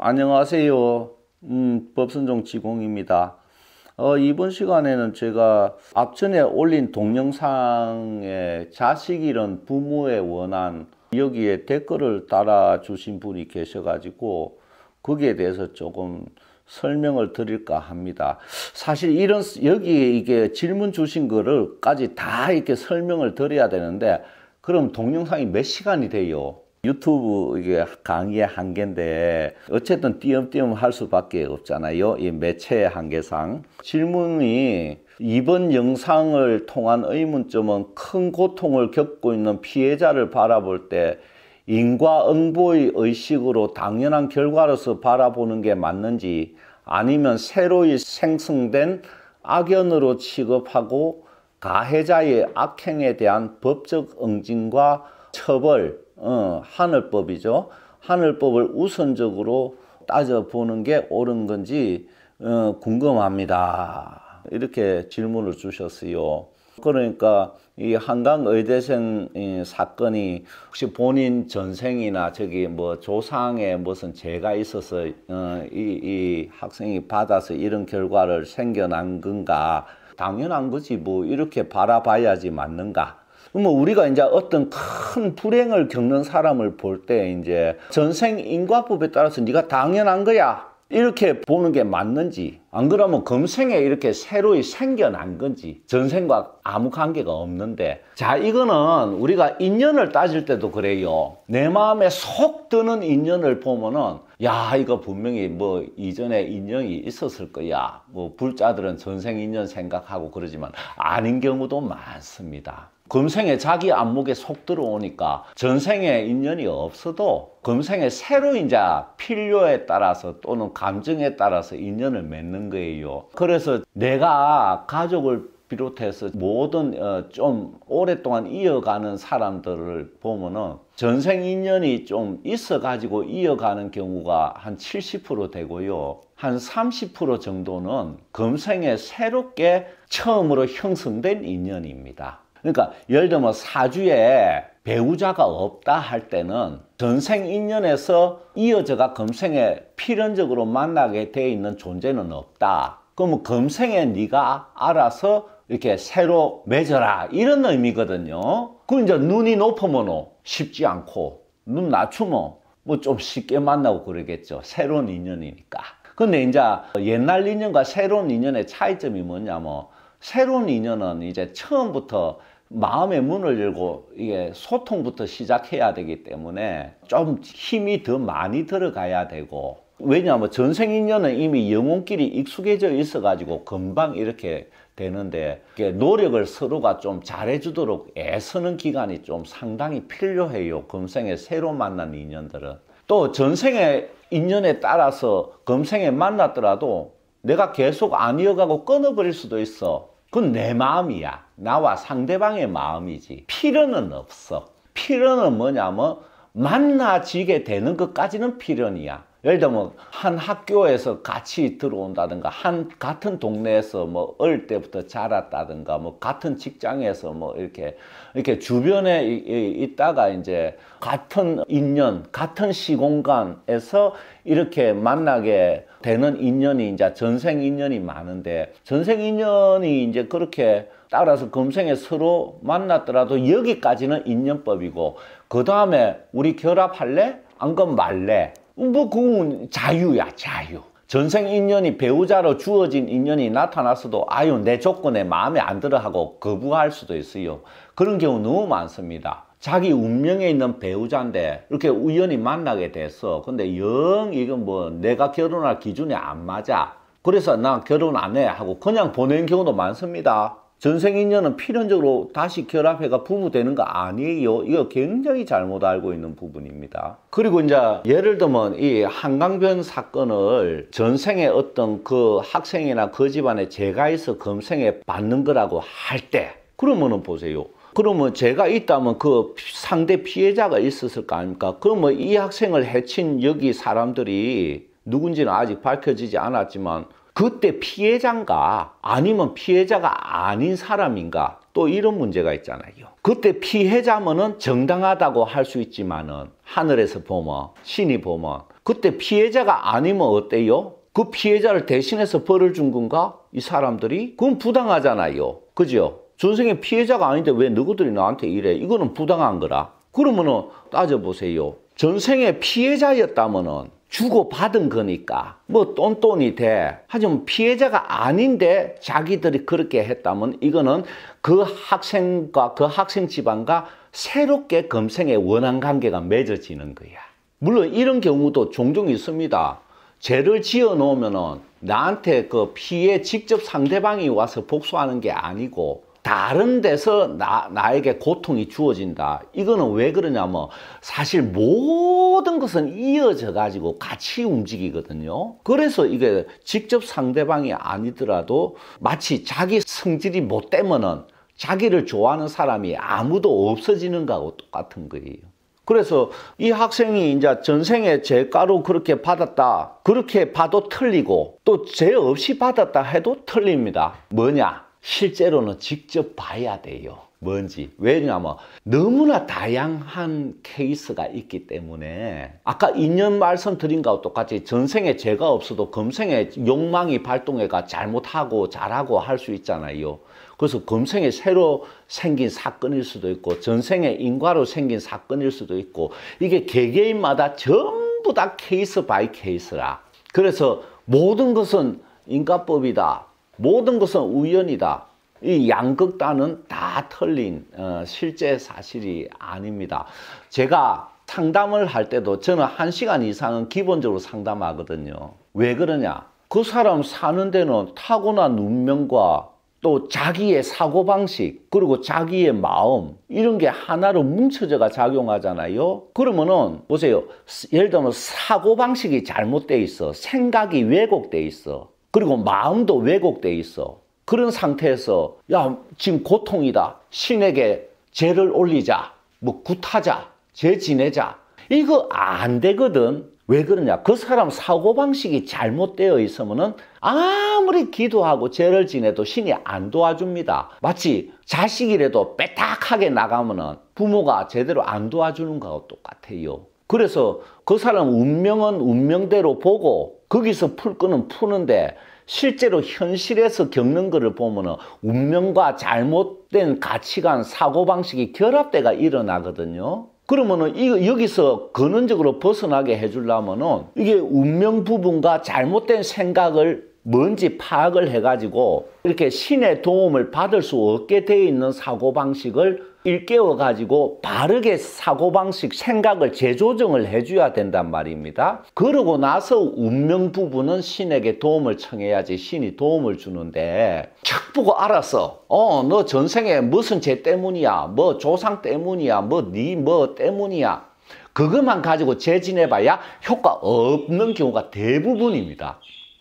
안녕하세요. 음, 법선종 지공입니다. 어, 이번 시간에는 제가 앞전에 올린 동영상에 자식 이은 부모의 원한 여기에 댓글을 달아 주신 분이 계셔 가지고 거기에 대해서 조금 설명을 드릴까 합니다. 사실 이런 여기 이게 질문 주신 거를까지 다 이렇게 설명을 드려야 되는데 그럼 동영상이 몇 시간이 돼요? 유튜브 이게 강의의 한계인데 어쨌든 띄엄띄엄 할 수밖에 없잖아요. 이 매체의 한계상. 질문이 이번 영상을 통한 의문점은 큰 고통을 겪고 있는 피해자를 바라볼 때 인과응보의 의식으로 당연한 결과로서 바라보는 게 맞는지 아니면 새로이 생성된 악연으로 취급하고 가해자의 악행에 대한 법적 응징과 처벌 어, 하늘법이죠. 하늘법을 우선적으로 따져보는 게 옳은 건지 어, 궁금합니다. 이렇게 질문을 주셨어요. 그러니까 이 한강 의대생 사건이 혹시 본인 전생이나 저기 뭐 조상에 무슨 죄가 있어서 어, 이, 이 학생이 받아서 이런 결과를 생겨난 건가 당연한 거지 뭐 이렇게 바라봐야지 맞는가 뭐 우리가 이제 어떤 큰 불행을 겪는 사람을 볼 때 이제 전생 인과법에 따라서 네가 당연한 거야. 이렇게 보는 게 맞는지 안 그러면 금생에 이렇게 새로이 생겨난 건지 전생과 아무 관계가 없는데 자 이거는 우리가 인연을 따질 때도 그래요 내 마음에 속 드는 인연을 보면은 야 이거 분명히 뭐 이전에 인연이 있었을 거야 뭐 불자들은 전생 인연 생각하고 그러지만 아닌 경우도 많습니다 금생에 자기 안목에 속 들어오니까 전생에 인연이 없어도 금생에 새로 이제 필요에 따라서 또는 감정에 따라서 인연을 맺는 거예요. 그래서 내가 가족을 비롯해서 모든 어, 좀 오랫동안 이어가는 사람들을 보면은 전생 인연이 좀 있어 가지고 이어가는 경우가 한 70% 되고요. 한 30% 정도는 금생에 새롭게 처음으로 형성된 인연입니다. 그러니까 예를 들면 사주에 배우자가 없다 할 때는 전생 인연에서 이어져가 금생에 필연적으로 만나게 돼 있는 존재는 없다. 그러면 금생에 네가 알아서 이렇게 새로 맺어라 이런 의미거든요. 그 이제 눈이 높으면 쉽지 않고 눈 낮추면 뭐 좀 쉽게 만나고 그러겠죠. 새로운 인연이니까. 근데 이제 옛날 인연과 새로운 인연의 차이점이 뭐냐면 새로운 인연은 이제 처음부터 마음의 문을 열고 이게 소통부터 시작해야 되기 때문에 좀 힘이 더 많이 들어가야 되고 왜냐하면 전생 인연은 이미 영혼끼리 익숙해져 있어 가지고 금방 이렇게 되는데 노력을 서로가 좀 잘해주도록 애쓰는 기간이 좀 상당히 필요해요 금생에 새로 만난 인연들은 또 전생의 인연에 따라서 금생에 만났더라도 내가 계속 안 이어가고 끊어버릴 수도 있어. 그건 내 마음이야. 나와 상대방의 마음이지. 필요는 없어. 필요는 뭐냐면 만나지게 되는 것까지는 필연이야. 예를 들면 한 학교에서 같이 들어온다든가 한 같은 동네에서 뭐 어릴 때부터 자랐다든가 뭐 같은 직장에서 뭐 이렇게 이렇게 주변에 있다가 이제 같은 인연 같은 시공간에서 이렇게 만나게 되는 인연이 이제 전생 인연이 많은데 전생 인연이 이제 그렇게 따라서 금생에 서로 만났더라도 여기까지는 인연법이고 그 다음에 우리 결합할래? 안건 말래? 뭐 그건 자유야 자유. 전생 인연이 배우자로 주어진 인연이 나타났어도 아유 내 조건에 마음에 안 들어 하고 거부할 수도 있어요. 그런 경우 너무 많습니다. 자기 운명에 있는 배우자인데 이렇게 우연히 만나게 돼서 근데 영 이건 뭐 내가 결혼할 기준이 안 맞아. 그래서 나 결혼 안 해 하고 그냥 보낸 경우도 많습니다. 전생인연은 필연적으로 다시 결합해가 부부 되는 거 아니에요. 이거 굉장히 잘못 알고 있는 부분입니다. 그리고 이제 예를 들면 이 한강변 사건을 전생에 어떤 그 학생이나 그 집안에 제가 있어 검생에 받는 거라고 할 때 그러면은 보세요. 그러면 제가 있다면 그 상대 피해자가 있었을 거 아닙니까? 그러면 이 학생을 해친 여기 사람들이 누군지는 아직 밝혀지지 않았지만 그때 피해자인가 아니면 피해자가 아닌 사람인가 또 이런 문제가 있잖아요. 그때 피해자면은 정당하다고 할 수 있지만은 하늘에서 보면 신이 보면 그때 피해자가 아니면 어때요? 그 피해자를 대신해서 벌을 준 건가? 이 사람들이? 그건 부당하잖아요. 그죠? 전생에 피해자가 아닌데 왜 누구들이 나한테 이래? 이거는 부당한 거라. 그러면은 따져보세요. 전생에 피해자였다면은 주고받은 거니까 뭐 똔똔이 돼. 하지만 피해자가 아닌데 자기들이 그렇게 했다면 이거는 그 학생과 그 학생 집안과 새롭게 검생의 원한 관계가 맺어지는 거야. 물론 이런 경우도 종종 있습니다. 죄를 지어 놓으면 나한테 그 피해 직접 상대방이 와서 복수하는 게 아니고 다른 데서 나, 나에게 고통이 주어진다. 이거는 왜 그러냐면 사실 모든 것은 이어져 가지고 같이 움직이거든요. 그래서 이게 직접 상대방이 아니더라도 마치 자기 성질이 못 뭐 되면은 자기를 좋아하는 사람이 아무도 없어지는 거하고 똑같은 거예요. 그래서 이 학생이 이제 전생에 죄가로 그렇게 받았다. 그렇게 봐도 틀리고 또 죄 없이 받았다 해도 틀립니다. 뭐냐? 실제로는 직접 봐야 돼요. 뭔지. 왜냐하면 너무나 다양한 케이스가 있기 때문에 아까 인연 말씀드린 것과 똑같이 전생에 죄가 없어도 금생에 욕망이 발동해가 잘못하고 잘하고 할 수 있잖아요. 그래서 금생에 새로 생긴 사건일 수도 있고 전생에 인과로 생긴 사건일 수도 있고 이게 개개인마다 전부 다 케이스 바이 케이스라. 그래서 모든 것은 인과법이다. 모든 것은 우연이다. 이 양극단은 다 틀린 어, 실제 사실이 아닙니다. 제가 상담을 할 때도 저는 한시간 이상은 기본적으로 상담하거든요. 왜 그러냐? 그 사람 사는 데는 타고난 운명과 또 자기의 사고방식 그리고 자기의 마음 이런 게 하나로 뭉쳐져가 작용하잖아요 그러면은 보세요 예를 들면 사고방식이 잘못돼 있어 생각이 왜곡돼 있어 그리고 마음도 왜곡돼 있어. 그런 상태에서 야 지금 고통이다. 신에게 죄를 올리자. 뭐 굿하자. 죄 지내자. 이거 안 되거든. 왜 그러냐? 그 사람 사고방식이 잘못되어 있으면은 아무리 기도하고 죄를 지내도 신이 안 도와줍니다. 마치 자식이라도 빼딱하게 나가면은 부모가 제대로 안 도와주는 것과 똑같아요. 그래서 그 사람 운명은 운명대로 보고 거기서 풀 거는 푸는데 실제로 현실에서 겪는 거를 보면은 운명과 잘못된 가치관, 사고방식이 결합돼가 일어나거든요. 그러면은 이 여기서 근원적으로 벗어나게 해주려면은 이게 운명 부분과 잘못된 생각을 뭔지 파악을 해가지고 이렇게 신의 도움을 받을 수 없게 되어 있는 사고방식을 일깨워 가지고 바르게 사고방식 생각을 재조정을 해줘야 된단 말입니다. 그러고 나서 운명 부분은 신에게 도움을 청해야지 신이 도움을 주는데 착 보고 알았어. 어, 너 전생에 무슨 죄 때문이야. 뭐 조상 때문이야. 뭐니뭐뭐 뭐 때문이야. 그것만 가지고 재진해봐야 효과 없는 경우가 대부분입니다.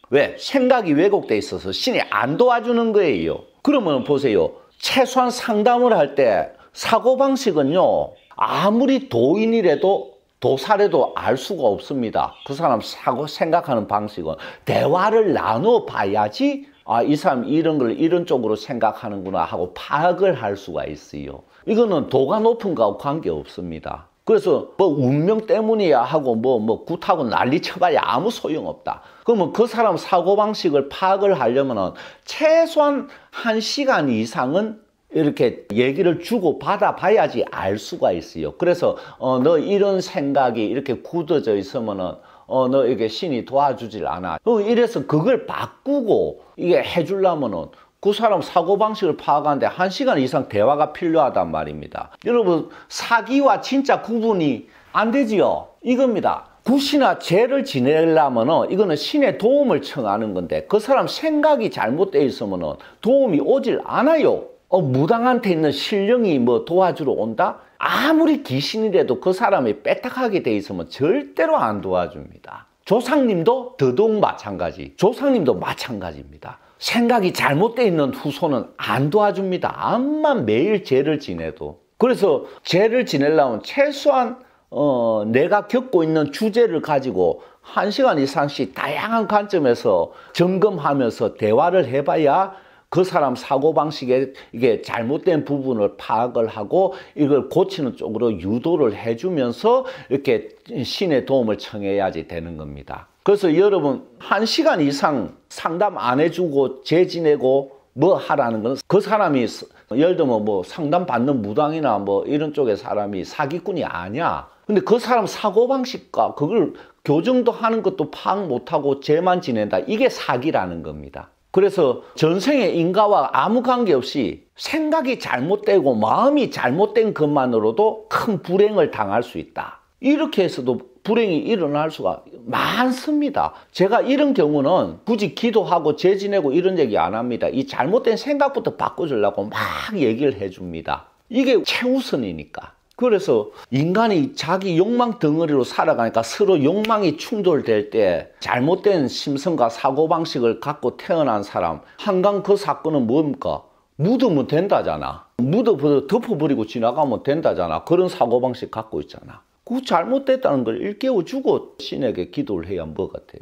왜? 생각이 왜곡돼 있어서 신이 안 도와주는 거예요. 그러면 보세요. 최소한 상담을 할 때 사고방식은요. 아무리 도인이라도 도사라도알 수가 없습니다. 그 사람 사고 생각하는 방식은 대화를 나눠 봐야지 아, 이 사람 이런 걸 이런 쪽으로 생각하는구나 하고 파악을 할 수가 있어요. 이거는 도가 높은 거하고 관계 없습니다. 그래서 뭐 운명 때문이야 하고 뭐뭐 뭐 굿하고 뭐 난리 쳐봐야 아무 소용없다. 그러면 그 사람 사고방식을 파악을 하려면은 최소한 한시간 이상은 이렇게 얘기를 주고 받아 봐야지 알 수가 있어요. 그래서 어너 이런 생각이 이렇게 굳어져 있으면은 어너 이게 신이 도와주질 않아. 어 이래서 그걸 바꾸고 이게 해주려면은 그 사람 사고방식을 파악하는데 한시간 이상 대화가 필요하단 말입니다. 여러분 사기와 진짜 구분이 안 되지요? 이겁니다. 구이나 죄를 지내려면 이거는 신의 도움을 청하는 건데 그 사람 생각이 잘못되어 있으면 도움이 오질 않아요. 어, 무당한테 있는 신령이 뭐 도와주러 온다? 아무리 귀신이라도 그 사람이 빼딱하게 돼 있으면 절대로 안 도와줍니다. 조상님도 더더욱 마찬가지. 조상님도 마찬가지입니다. 생각이 잘못되어 있는 후손은 안 도와줍니다. 암만 매일 죄를 지내도. 그래서 죄를 지내려면 최소한 어, 내가 겪고 있는 주제를 가지고 한 시간 이상씩 다양한 관점에서 점검하면서 대화를 해봐야 그 사람 사고방식에 이게 잘못된 부분을 파악을 하고 이걸 고치는 쪽으로 유도를 해주면서 이렇게 신의 도움을 청해야지 되는 겁니다. 그래서 여러분 한 시간 이상 상담 안 해주고 재 지내고 뭐 하라는 건 그 사람이 예를 들면 뭐 상담 받는 무당이나 뭐 이런 쪽의 사람이 사기꾼이 아니야. 근데 그 사람 사고방식과 그걸 교정도 하는 것도 파악 못하고 재만 지낸다. 이게 사기라는 겁니다. 그래서 전생의 인과와 아무 관계없이 생각이 잘못되고 마음이 잘못된 것만으로도 큰 불행을 당할 수 있다. 이렇게 해서도 불행이 일어날 수가 많습니다. 제가 이런 경우는 굳이 기도하고 재 지내고 이런 얘기 안 합니다. 이 잘못된 생각부터 바꿔주려고 막 얘기를 해줍니다. 이게 최우선이니까. 그래서 인간이 자기 욕망 덩어리로 살아가니까 서로 욕망이 충돌될 때 잘못된 심성과 사고방식을 갖고 태어난 사람 한강 그 사건은 뭡니까? 묻으면 된다잖아. 묻어 덮어버리고 지나가면 된다잖아. 그런 사고방식 갖고 있잖아. 그 잘못됐다는 걸 일깨워주고 신에게 기도를 해야 한뭐 같아요.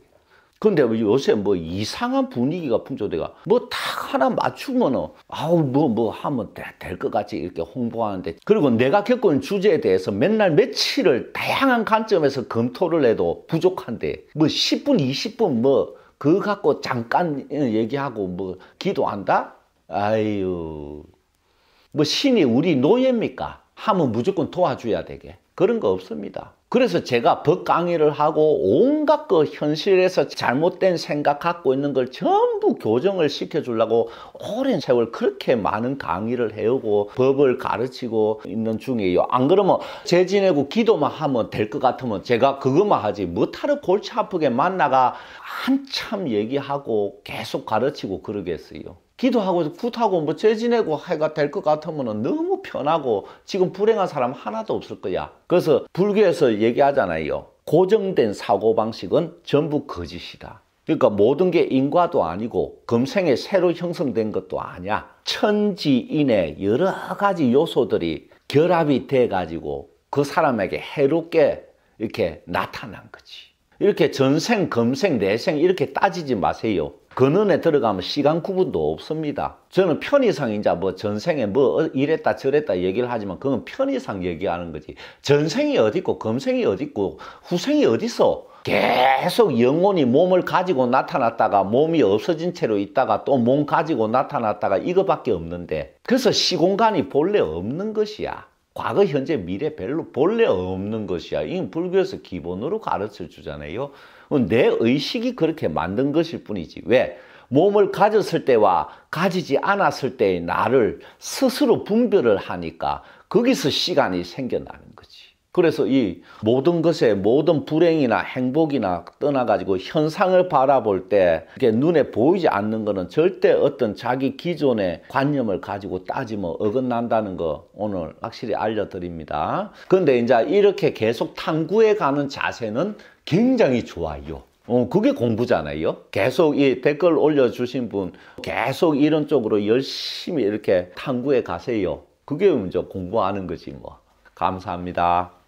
근데 요새 뭐 이상한 분위기가 풍조돼가 뭐딱 하나 맞추면은 아우 뭐뭐 뭐 하면 될 것 같이 이렇게 홍보하는데 그리고 내가 겪은 주제에 대해서 맨날 며칠을 다양한 관점에서 검토를 해도 부족한데 뭐 10분 20분 뭐 그거 갖고 잠깐 어, 얘기하고 뭐 기도한다? 아유 뭐 신이 우리 노예입니까? 하면 무조건 도와줘야 되게 그런 거 없습니다. 그래서 제가 법 강의를 하고 온갖 그 현실에서 잘못된 생각 갖고 있는 걸 전부 교정을 시켜주려고 오랜 세월 그렇게 많은 강의를 해오고 법을 가르치고 있는 중이에요. 안 그러면 제 지내고 기도만 하면 될 것 같으면 제가 그것만 하지 못하러 골치 아프게 만나가 한참 얘기하고 계속 가르치고 그러겠어요. 기도하고 굿하고 뭐죄 지내고 해가 될 것 같으면 너무 편하고 지금 불행한 사람 하나도 없을 거야. 그래서 불교에서 얘기하잖아요. 고정된 사고방식은 전부 거짓이다. 그러니까 모든 게 인과도 아니고 금생에 새로 형성된 것도 아니야. 천지인의 여러 가지 요소들이 결합이 돼 가지고 그 사람에게 해롭게 이렇게 나타난 거지. 이렇게 전생, 검생 내생 이렇게 따지지 마세요. 근원에 들어가면 시간 구분도 없습니다. 저는 편의상이자 뭐 전생에 뭐 이랬다 저랬다 얘기를 하지만 그건 편의상 얘기하는 거지. 전생이 어딨고 검생이 어딨고 후생이 어딨어? 계속 영혼이 몸을 가지고 나타났다가 몸이 없어진 채로 있다가 또 몸 가지고 나타났다가 이거밖에 없는데 그래서 시공간이 본래 없는 것이야. 과거, 현재, 미래 별로 본래 없는 것이야. 이건 불교에서 기본으로 가르쳐 주잖아요. 내 의식이 그렇게 만든 것일 뿐이지. 왜? 몸을 가졌을 때와 가지지 않았을 때의 나를 스스로 분별을 하니까 거기서 시간이 생겨나는 그래서 이 모든 것에 모든 불행이나 행복이나 떠나가지고 현상을 바라볼 때이게 눈에 보이지 않는 것은 절대 어떤 자기 기존의 관념을 가지고 따지면 어긋난다는 거 오늘 확실히 알려드립니다. 그런데 이제 이렇게 계속 탐구해 가는 자세는 굉장히 좋아요. 어, 그게 공부잖아요. 계속 이 댓글 올려주신 분 계속 이런 쪽으로 열심히 이렇게 탐구해 가세요. 그게 먼저 공부하는 거지 뭐. 감사합니다.